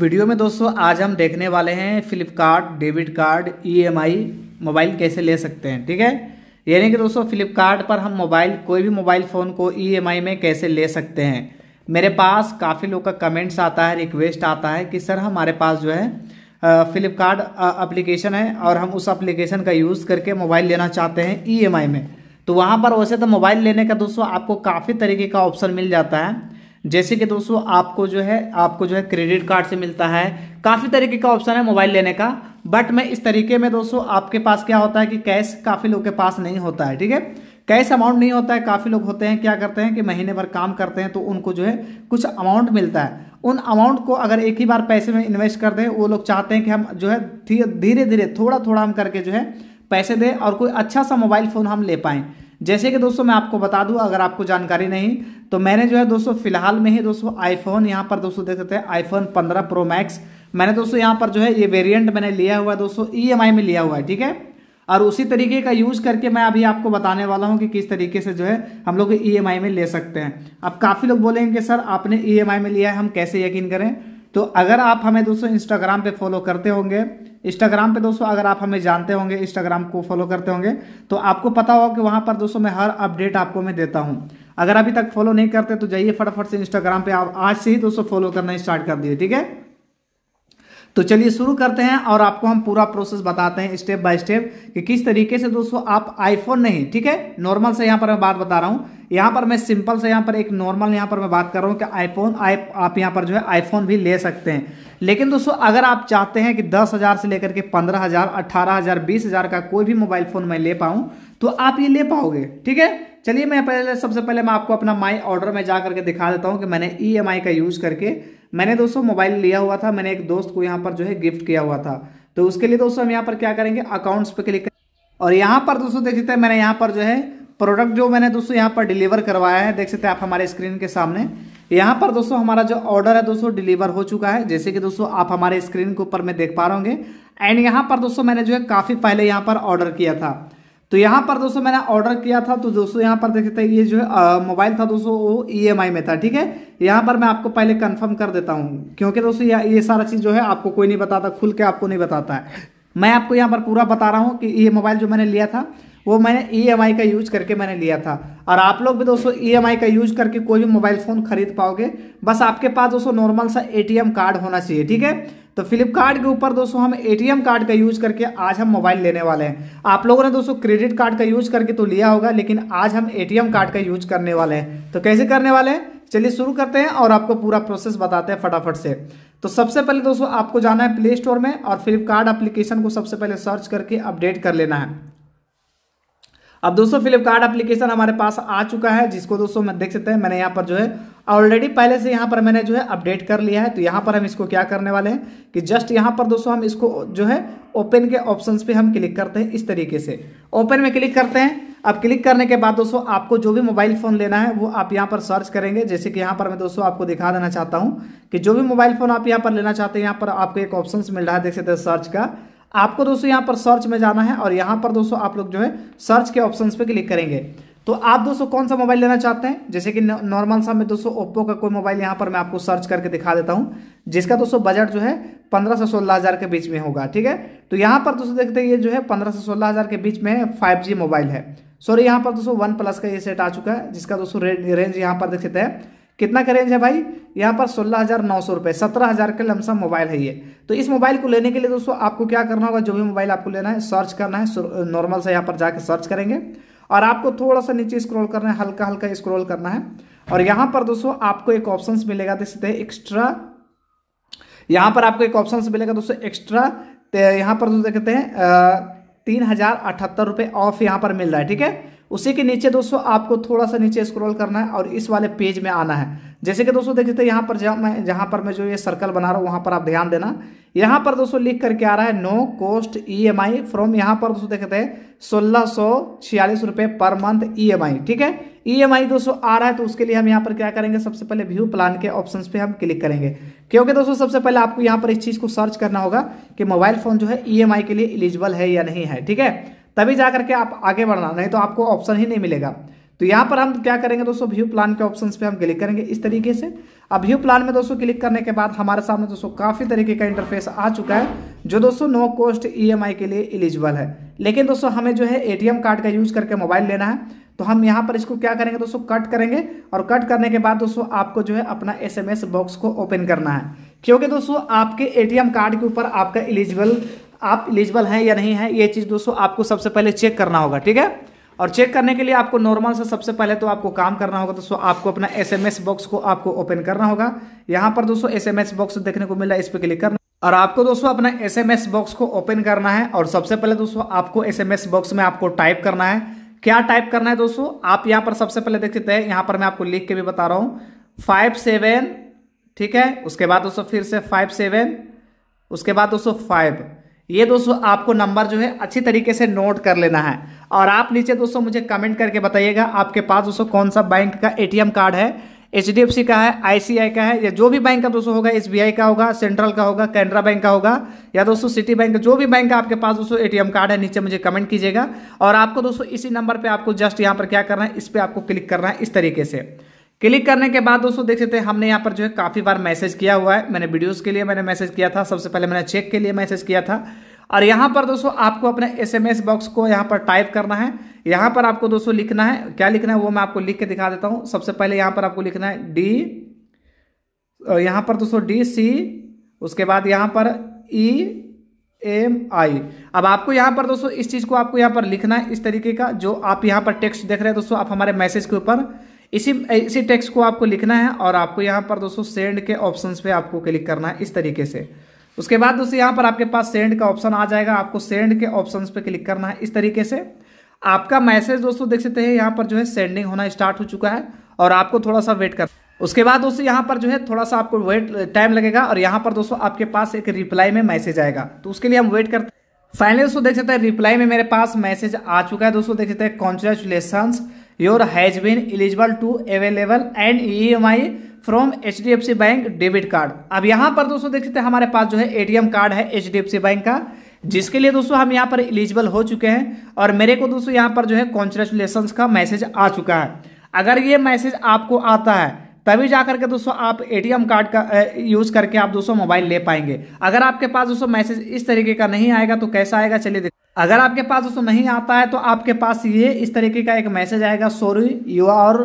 video में दोस्तों आज हम देखने वाले हैं Flipkart debit card EMI e mobile कैसे ले सकते हैं ठीक है यानी कि दोस्तों फ्लिपकार्ट पर हम मोबाइल कोई भी मोबाइल फ़ोन को ईएमआई e में कैसे ले सकते हैं मेरे पास काफ़ी लोग का कमेंट्स आता है रिक्वेस्ट आता है कि सर हमारे पास जो है फ्लिपकार्ट अप्लीकेशन है और हम उस अप्लीकेशन का यूज़ करके मोबाइल लेना चाहते हैं ई e में तो वहाँ पर वैसे तो मोबाइल लेने का दोस्तों आपको काफ़ी तरीके का ऑप्शन मिल जाता है जैसे कि दोस्तों आपको जो है आपको जो है क्रेडिट कार्ड से मिलता है काफ़ी तरीके का ऑप्शन है मोबाइल लेने का बट मैं इस तरीके में दोस्तों आपके पास क्या होता है कि कैश काफ़ी लोग के पास नहीं होता है ठीक है कैश अमाउंट नहीं होता है काफ़ी लोग होते हैं क्या करते हैं कि महीने भर काम करते हैं तो उनको जो है कुछ अमाउंट मिलता है उन अमाउंट को अगर एक ही बार पैसे में इन्वेस्ट कर दें वो लोग चाहते हैं कि हम जो है धीरे धीरे थोड़ा थोड़ा हम करके जो है पैसे दें और कोई अच्छा सा मोबाइल फ़ोन हम ले पाएँ जैसे कि दोस्तों मैं आपको बता दूं अगर आपको जानकारी नहीं तो मैंने जो है दोस्तों फिलहाल में ही दोस्तों आईफोन यहां पर दोस्तों देख सकते हैं आईफोन 15 प्रो मैक्स मैंने दोस्तों यहाँ पर जो है ये वेरिएंट मैंने लिया हुआ है दोस्तों ई e में लिया हुआ है ठीक है और उसी तरीके का यूज करके मैं अभी आपको बताने वाला हूँ कि किस तरीके से जो है हम लोग ई e में ले सकते हैं अब काफ़ी लोग बोलेंगे सर आपने ई e में लिया है हम कैसे यकीन करें तो अगर आप हमें दोस्तों इंस्टाग्राम पे फॉलो करते होंगे इंस्टाग्राम पे दोस्तों अगर आप हमें जानते होंगे इंस्टाग्राम को फॉलो करते होंगे तो आपको पता होगा कि वहाँ पर दोस्तों मैं हर अपडेट आपको मैं देता हूँ अगर अभी तक फॉलो नहीं करते तो जाइए फटाफट से इंस्टाग्राम पे आप आज से ही दोस्तों फॉलो करना स्टार्ट कर दिए ठीक है तो चलिए शुरू करते हैं और आपको हम पूरा प्रोसेस बताते हैं स्टेप बाय स्टेप कि किस तरीके से दोस्तों आप आईफोन नहीं ठीक है नॉर्मल से यहाँ पर मैं बात बता रहा हूँ यहाँ पर मैं सिंपल से यहाँ पर एक नॉर्मल यहाँ पर मैं बात कर रहा हूँ कि आईफोन आई आप यहाँ पर जो है आईफोन भी ले सकते हैं लेकिन दोस्तों अगर आप चाहते हैं कि दस हज़ार से लेकर के पंद्रह हज़ार अट्ठारह हज़ार बीस हज़ार का कोई भी मोबाइल फ़ोन मैं ले पाऊँ तो आप ये ले पाओगे ठीक है चलिए मैं पहले सबसे पहले मैं आपको अपना माई ऑर्डर में जा करके दिखा देता हूँ कि मैंने ई e का यूज़ करके मैंने दोस्तों मोबाइल लिया हुआ था मैंने एक दोस्त को यहाँ पर जो है गिफ्ट किया हुआ था तो उसके लिए दोस्तों हम यहाँ पर क्या करेंगे अकाउंट्स पर क्लिक और यहाँ पर दोस्तों देख सकते हैं मैंने यहाँ पर जो है प्रोडक्ट जो मैंने दोस्तों यहाँ पर डिलीवर करवाया है देख सकते हैं आप हमारे स्क्रीन के सामने यहाँ पर दोस्तों हमारा जो ऑर्डर है दोस्तों डिलीवर हो चुका है जैसे कि दोस्तों आप हमारे स्क्रीन के ऊपर में देख पा रहे होंगे एंड यहाँ पर दोस्तों मैंने जो है काफ़ी पहले यहाँ पर ऑर्डर किया था तो यहाँ पर दोस्तों मैंने ऑर्डर किया था तो दोस्तों यहाँ पर देख सकते हैं ये जो है मोबाइल था दोस्तों वो ईएमआई e में था ठीक है यहाँ पर मैं आपको पहले कंफर्म कर देता हूँ क्योंकि दोस्तों ये सारा चीज़ जो है आपको कोई नहीं बताता खुल के आपको नहीं बताता है मैं आपको यहाँ पर पूरा बता रहा हूँ कि ये मोबाइल जो मैंने लिया था वो मैंने ई e का यूज करके मैंने लिया था और आप लोग भी दोस्तों ई e का यूज करके कोई भी मोबाइल फ़ोन खरीद पाओगे बस आपके पास दोस्तों नॉर्मल सा एटीएम कार्ड होना चाहिए ठीक है तो फ्लिपकार्ट के ऊपर दोस्तों हम एटीएम कार्ड का यूज करके आज हम मोबाइल लेने वाले हैं आप लोगों ने दोस्तों क्रेडिट कार्ड का यूज करके तो लिया होगा लेकिन आज हम एटीएम कार्ड का यूज करने वाले हैं तो कैसे करने वाले हैं चलिए शुरू करते हैं और आपको पूरा प्रोसेस बताते हैं फटाफट से तो सबसे पहले दोस्तों आपको जाना है प्ले स्टोर में और फ्लिपकार्ट एप्लीकेशन को सबसे पहले सर्च करके अपडेट कर लेना है अब दोस्तों फ्लिपकार्ट एप्लीकेशन हमारे पास आ चुका है जिसको दोस्तों मैं देख सकते हैं मैंने यहाँ पर जो है ऑलरेडी पहले से यहाँ पर मैंने जो है अपडेट कर लिया है तो यहाँ पर हम इसको क्या करने वाले हैं कि जस्ट यहाँ पर दोस्तों हम इसको जो है ओपन के ऑप्शंस पे हम क्लिक करते हैं इस तरीके से ओपन में क्लिक करते हैं अब क्लिक करने के बाद दोस्तों आपको जो भी मोबाइल फ़ोन लेना है वो आप यहाँ पर सर्च करेंगे जैसे कि यहाँ पर मैं दोस्तों आपको दिखा देना चाहता हूँ कि जो भी मोबाइल फ़ोन आप यहाँ पर लेना चाहते हैं यहाँ पर आपको एक ऑप्शन मिल रहा है देख सकते हैं सर्च का आपको दोस्तों यहाँ पर सर्च में जाना है और यहाँ पर दोस्तों आप लोग जो है सर्च के ऑप्शन पर क्लिक करेंगे तो आप दोस्तों कौन सा मोबाइल लेना चाहते हैं जैसे कि नॉर्मल सा मैं दोस्तों ओप्पो का कोई मोबाइल यहाँ पर मैं आपको सर्च करके दिखा देता हूँ जिसका दोस्तों बजट जो है पंद्रह से सोलह हज़ार के बीच में होगा ठीक है तो यहाँ पर दोस्तों देखते हैं ये जो है पंद्रह से सोलह हज़ार के बीच में फाइव जी मोबाइल है सॉरी यहाँ पर दोस्तों वन प्लस का ये सेट आ चुका है जिसका दोस्तों रेंज यहाँ पर देख सकते हैं कितना का रेंज है भाई यहाँ पर सोलह हज़ार नौ सौ रुपये सत्रह हज़ार का लमसम मोबाइल है ये तो इस मोबाइल को लेने के लिए दोस्तों आपको क्या करना होगा जो भी मोबाइल आपको लेना है सर्च करना है नॉर्मल से यहाँ पर जाकर सर्च करेंगे और आपको थोड़ा सा नीचे स्क्रॉल करना है हल्का हल्का स्क्रॉल करना है और यहाँ पर दोस्तों आपको एक ऑप्शन मिलेगा देखते एक्स्ट्रा यहाँ पर आपको एक ऑप्शन मिलेगा दोस्तों एक्स्ट्रा यहाँ पर दोस्तों हैं तीन हज़ार अठहत्तर रुपये ऑफ यहाँ पर मिल रहा है ठीक है उसी के नीचे दोस्तों आपको थोड़ा सा नीचे स्क्रॉल करना है और इस वाले पेज में आना है जैसे कि दोस्तों देखते हैं यहाँ पर जहाँ मैं जहाँ पर मैं जो ये सर्कल बना रहा हूँ वहाँ पर आप ध्यान देना यहाँ पर दोस्तों लिख करके आ रहा है no cost E M I from यहाँ पर दोस्तों देखते हैं सोलह सौ छियालीस रुपये पर मंथ ई एम आई ठीक है ई एम आई दोस्तों आ रहा है तो उसके लिए हम यहाँ पर क्या करेंगे सबसे पहले व्यू प्लान के ऑप्शन पे हम क्लिक करेंगे क्योंकि दोस्तों सबसे पहले आपको यहाँ पर इस चीज़ को सर्च करना होगा कि मोबाइल फ़ोन जो है ई एम आई के लिए एलिजिबल है या नहीं है ठीक है तभी जा करके आप आगे बढ़ना नहीं तो आपको ऑप्शन ही नहीं मिलेगा तो यहाँ पर हम क्या करेंगे दोस्तों व्यू प्लान के ऑप्शन पे हम क्लिक करेंगे इस तरीके से अब व्यू प्लान में दोस्तों क्लिक करने के बाद हमारे सामने दोस्तों काफ़ी तरीके का इंटरफेस आ चुका है जो दोस्तों नो कॉस्ट ईएमआई के लिए एलिजिबल है लेकिन दोस्तों हमें जो है एटीएम कार्ड का यूज करके मोबाइल लेना है तो हम यहाँ पर इसको क्या करेंगे दोस्तों कट करेंगे और कट करने के बाद दोस्तों आपको जो है अपना एसएमएस बॉक्स को ओपन करना है क्योंकि दोस्तों आपके एटीएम कार्ड के ऊपर आपका एलिजिबल आप इलिजिबल हैं या नहीं है ये चीज़ दोस्तों आपको सबसे पहले चेक करना होगा ठीक है और चेक करने के लिए आपको नॉर्मल से सबसे पहले तो आपको काम करना होगा दोस्तों आपको अपना एसएमएस बॉक्स को आपको ओपन करना होगा यहाँ पर दोस्तों एसएमएस बॉक्स देखने को मिल रहा है इस पर क्लिक करना और आपको दोस्तों अपना एसएमएस बॉक्स को ओपन करना है और सबसे पहले दोस्तों आपको एस बॉक्स में आपको टाइप करना है क्या टाइप करना है दोस्तों आप यहाँ पर सबसे पहले देख सकते हैं यहाँ पर मैं आपको लिख के भी बता रहा हूँ फाइव सेवन ठीक है उसके बाद दोस्तों फिर से फाइव सेवन उसके बाद दोस्तों फाइव ये दोस्तों आपको नंबर जो है अच्छी तरीके से नोट कर लेना है और आप नीचे दोस्तों मुझे कमेंट करके बताइएगा आपके पास दोस्तों कौन सा बैंक का एटीएम कार्ड है एच का है आईसीआई का है या जो भी बैंक का दोस्तों होगा एस का होगा सेंट्रल का होगा कैनरा बैंक का होगा या दोस्तों सिटी बैंक जो भी बैंक का आपके पास दोस्तों एटीएम कार्ड है नीचे मुझे कमेंट कीजिएगा और आपको दोस्तों इसी नंबर पर आपको जस्ट यहाँ पर क्या करना है इस पर आपको क्लिक करना है इस तरीके से क्लिक करने के बाद दोस्तों देख सकते हैं हमने यहाँ पर जो है काफ़ी बार मैसेज किया हुआ है मैंने वीडियोस के लिए मैंने मैसेज किया था सबसे पहले मैंने चेक के लिए मैसेज किया था और यहाँ पर दोस्तों आपको अपने एसएमएस बॉक्स को यहाँ पर टाइप करना है यहाँ पर आपको दोस्तों लिखना है क्या लिखना है वो मैं आपको लिख के दिखा देता हूँ सबसे पहले यहाँ पर आपको लिखना है डी यहाँ पर दोस्तों डी सी उसके बाद यहाँ पर ई एम आई अब आपको यहाँ पर दोस्तों इस चीज़ को आपको यहाँ पर लिखना है इस तरीके का जो आप यहाँ पर टेक्स्ट देख रहे हैं दोस्तों आप हमारे मैसेज के ऊपर इसी इसी टेक्स्ट को आपको लिखना है और आपको यहाँ पर दोस्तों सेंड के ऑप्शन पे आपको क्लिक करना है इस तरीके से उसके बाद दोस्तों यहाँ पर आपके पास सेंड का ऑप्शन आ जाएगा आपको सेंड के ऑप्शन पे क्लिक करना है इस तरीके से आपका मैसेज दोस्तों देख सकते हैं यहाँ पर जो है सेंडिंग होना स्टार्ट हो चुका है और आपको थोड़ा सा वेट कर उसके बाद दोस्तों यहाँ पर जो है थोड़ा सा आपको वेट टाइम लगेगा और यहाँ पर दोस्तों आपके पास एक रिप्लाई में मैसेज आएगा तो उसके लिए हम वेट करते फाइनली दोस्तों देख सकते हैं रिप्लाई में मेरे पास मैसेज आ चुका है दोस्तों देख सकते हैं congratulations your has been eligible to available and E M I from H D F C bank debit card अब यहाँ पर दोस्तों देख सकते हैं हमारे पास जो है ए टी एम कार्ड है H D F C bank का जिसके लिए दोस्तों हम यहाँ पर एलिजिबल हो चुके हैं और मेरे को दोस्तों यहाँ पर जो है कॉन्ग्रेचुलेसन का मैसेज आ चुका है अगर ये मैसेज आपको आता है तभी जाकर के दोस्तों आप एटीएम कार्ड का यूज करके आप दोस्तों मोबाइल ले पाएंगे अगर आपके पास दोस्तों मैसेज इस तरीके का नहीं आएगा तो कैसा आएगा चलिए अगर आपके पास दोस्तों नहीं आता है तो आपके पास ये इस तरीके का एक मैसेज आएगा sorry you are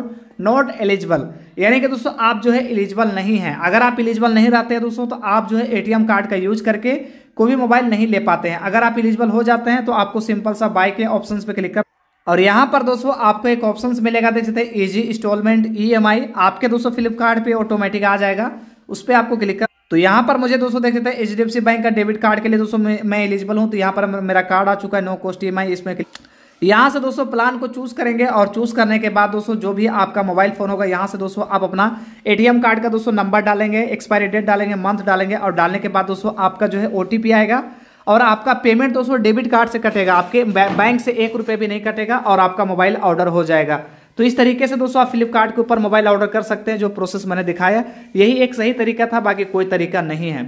not eligible यानी कि दोस्तों आप जो है एलिजिबल नहीं हैं अगर आप एलिजिबल नहीं रहते हैं दोस्तों तो आप जो है एटीएम कार्ड का यूज करके कोई भी मोबाइल नहीं ले पाते हैं अगर आप एलिजिबल हो जाते हैं तो आपको सिंपल सा बाइक के ऑप्शन पे क्लिक कर और यहाँ पर दोस्तों आपको एक ऑप्शन मिलेगा देख सकते हैं ईजी इंस्टॉलमेंट ई आपके दोस्तों फ्लिपकार्ट ऑटोमेटिक आ जाएगा उस पर आपको क्लिक कर तो यहाँ पर मुझे दोस्तों देख सकते हैं एच बैंक का डेबिट कार्ड के लिए दोस्तों मैं एलिजिबल हूँ तो यहाँ पर मेरा कार्ड आ चुका है नो कॉस्ट ई इसमें यहाँ से दोस्तों प्लान को चूज करेंगे और चूज करने के बाद दोस्तों जो भी आपका मोबाइल फोन होगा यहाँ से दोस्तों आप अपना एटीएम कार्ड का दोस्तों नंबर डालेंगे एक्सपायरी डेट डालेंगे मंथ डालेंगे और डालने के बाद दोस्तों आपका जो है ओटीपी आएगा और आपका पेमेंट दोस्तों डेबिट कार्ड से कटेगा आपके बैंक से एक रुपये भी नहीं कटेगा और आपका मोबाइल ऑर्डर हो जाएगा तो इस तरीके से दोस्तों आप फ्लिपकार्ट के ऊपर मोबाइल ऑर्डर कर सकते हैं जो प्रोसेस मैंने दिखाया यही एक सही तरीका था बाकी कोई तरीका नहीं है